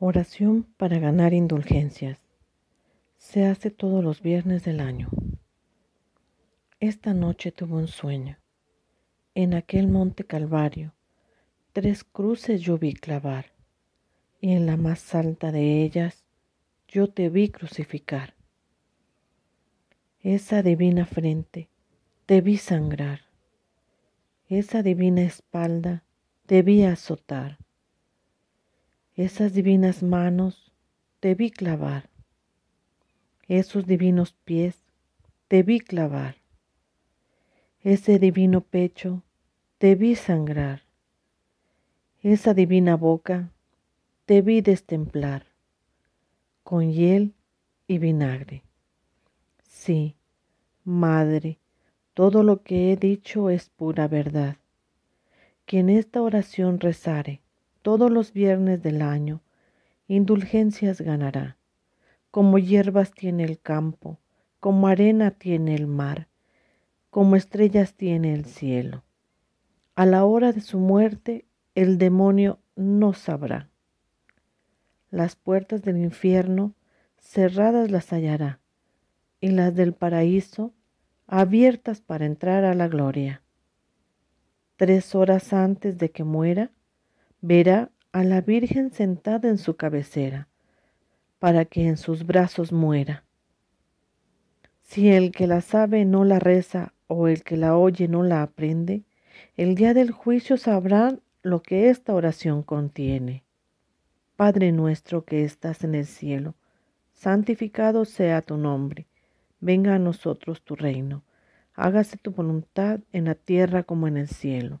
Oración para ganar indulgencias. Se hace todos los viernes del año. Esta noche tuve un sueño. En aquel monte Calvario, tres cruces yo vi clavar, y en la más alta de ellas yo te vi crucificar. Esa divina frente te vi sangrar, esa divina espalda te vi azotar esas divinas manos te vi clavar. Esos divinos pies te vi clavar. Ese divino pecho te vi sangrar. Esa divina boca te vi destemplar con hiel y vinagre. Sí, Madre, todo lo que he dicho es pura verdad. que en esta oración rezare, todos los viernes del año, indulgencias ganará. Como hierbas tiene el campo, como arena tiene el mar, como estrellas tiene el cielo. A la hora de su muerte el demonio no sabrá. Las puertas del infierno cerradas las hallará, y las del paraíso abiertas para entrar a la gloria. Tres horas antes de que muera, verá a la Virgen sentada en su cabecera, para que en sus brazos muera. Si el que la sabe no la reza o el que la oye no la aprende, el día del juicio sabrá lo que esta oración contiene. Padre nuestro que estás en el cielo, santificado sea tu nombre, venga a nosotros tu reino, hágase tu voluntad en la tierra como en el cielo.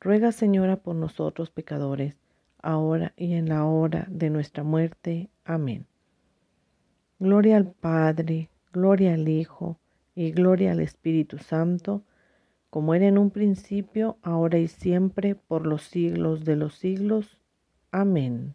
Ruega, Señora, por nosotros pecadores, ahora y en la hora de nuestra muerte. Amén. Gloria al Padre, gloria al Hijo, y gloria al Espíritu Santo, como era en un principio, ahora y siempre, por los siglos de los siglos. Amén.